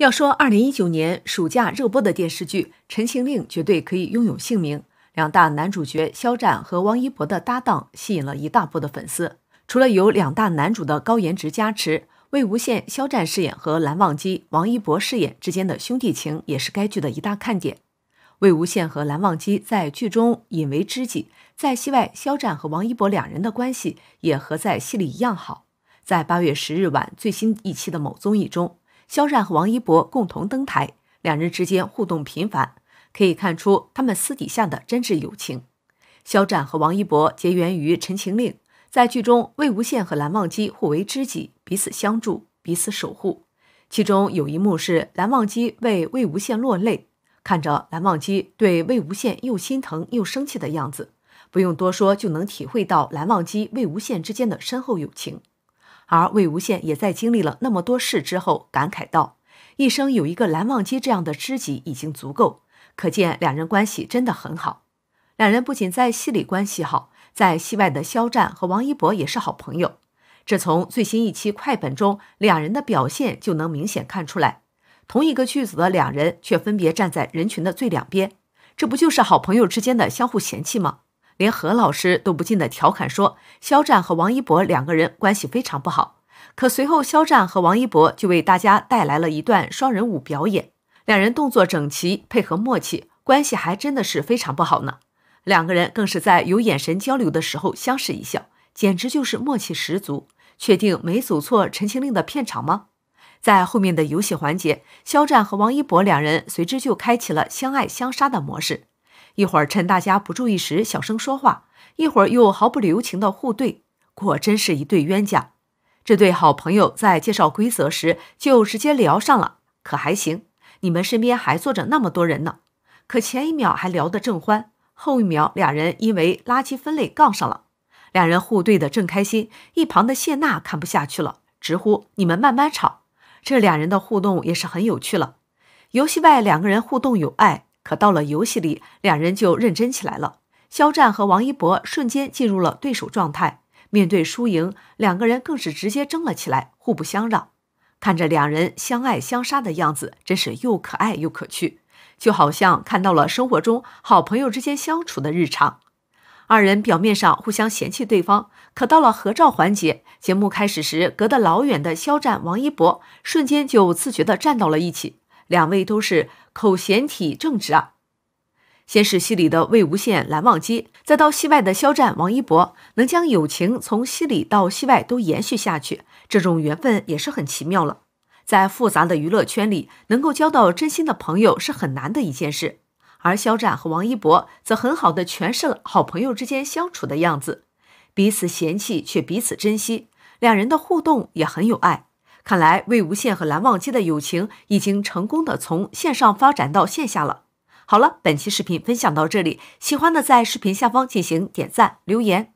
要说二零一九年暑假热播的电视剧《陈情令》，绝对可以拥有姓名。两大男主角肖战和王一博的搭档，吸引了一大波的粉丝。除了有两大男主的高颜值加持，魏无羡、肖战饰演和蓝忘机、王一博饰演之间的兄弟情，也是该剧的一大看点。魏无羡和蓝忘机在剧中引为知己，在戏外，肖战和王一博两人的关系也和在戏里一样好。在八月十日晚最新一期的某综艺中。肖战和王一博共同登台，两人之间互动频繁，可以看出他们私底下的真挚友情。肖战和王一博结缘于《陈情令》，在剧中，魏无羡和蓝忘机互为知己，彼此相助，彼此守护。其中有一幕是蓝忘机为魏无羡落泪，看着蓝忘机对魏无羡又心疼又生气的样子，不用多说就能体会到蓝忘机魏无羡之间的深厚友情。而魏无羡也在经历了那么多事之后感慨道：“一生有一个蓝忘机这样的知己已经足够。”可见两人关系真的很好。两人不仅在戏里关系好，在戏外的肖战和王一博也是好朋友。这从最新一期快本中两人的表现就能明显看出来。同一个剧组的两人却分别站在人群的最两边，这不就是好朋友之间的相互嫌弃吗？连何老师都不禁的调侃说：“肖战和王一博两个人关系非常不好。”可随后，肖战和王一博就为大家带来了一段双人舞表演，两人动作整齐，配合默契，关系还真的是非常不好呢。两个人更是在有眼神交流的时候相视一笑，简直就是默契十足。确定没走错《陈情令》的片场吗？在后面的游戏环节，肖战和王一博两人随之就开启了相爱相杀的模式。一会儿趁大家不注意时小声说话，一会儿又毫不留情的互怼，果真是一对冤家。这对好朋友在介绍规则时就直接聊上了，可还行。你们身边还坐着那么多人呢，可前一秒还聊得正欢，后一秒俩人因为垃圾分类杠上了。两人互怼的正开心，一旁的谢娜看不下去了，直呼你们慢慢吵。这两人的互动也是很有趣了。游戏外两个人互动有爱。可到了游戏里，两人就认真起来了。肖战和王一博瞬间进入了对手状态，面对输赢，两个人更是直接争了起来，互不相让。看着两人相爱相杀的样子，真是又可爱又可趣，就好像看到了生活中好朋友之间相处的日常。二人表面上互相嫌弃对方，可到了合照环节，节目开始时隔得老远的肖战、王一博瞬间就自觉地站到了一起。两位都是口嫌体正直啊！先是戏里的魏无羡、蓝忘机，再到戏外的肖战、王一博，能将友情从戏里到戏外都延续下去，这种缘分也是很奇妙了。在复杂的娱乐圈里，能够交到真心的朋友是很难的一件事，而肖战和王一博则很好的诠释了好朋友之间相处的样子，彼此嫌弃却彼此珍惜，两人的互动也很有爱。看来魏无羡和蓝忘机的友情已经成功的从线上发展到线下了。好了，本期视频分享到这里，喜欢的在视频下方进行点赞留言。